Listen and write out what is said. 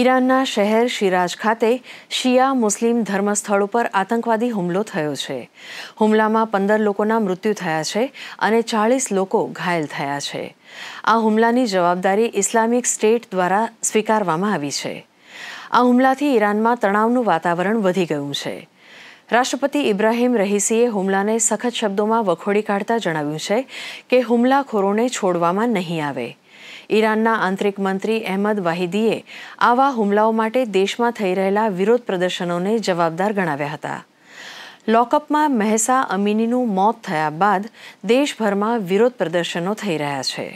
ઈરાનના શહેર શિરાજ ખાતે શિયા મુસ્લિમ ધર્મસ્થળ ઉપર આતંકવાદી હુમલો થયો છે હુમલામાં પંદર લોકોના મૃત્યુ થયા છે અને ચાળીસ લોકો ઘાયલ થયા છે આ હુમલાની જવાબદારી ઇસ્લામિક સ્ટેટ દ્વારા સ્વીકારવામાં આવી છે આ હુમલાથી ઈરાનમાં તણાવનું વાતાવરણ વધી ગયું છે રાષ્ટ્રપતિ ઇબ્રાહીમ રહીસીએ હુમલાને સખત શબ્દોમાં વખોડી કાઢતા જણાવ્યું છે કે હુમલાખોરોને છોડવામાં નહીં આવે ઈરાનના આંતરિક મંત્રી અહેમદ વાહિદીએ આવા હુમલાઓ માટે દેશમાં થઈ રહેલા વિરોધ પ્રદર્શનોને જવાબદાર ગણાવ્યા હતા લોકઅપમાં મહેસા અમીનીનું મોત થયા બાદ દેશભરમાં વિરોધ પ્રદર્શનો થઈ રહ્યા છે